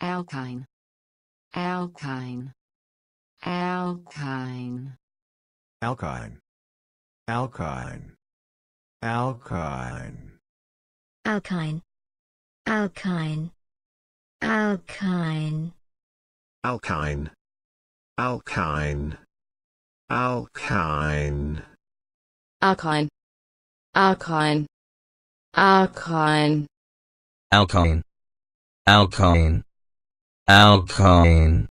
alkane alkane alkane alkine alkine alkine alkine alkine alkine alkine alkine alkine alkine alkine alkine alkine alkine Alkane.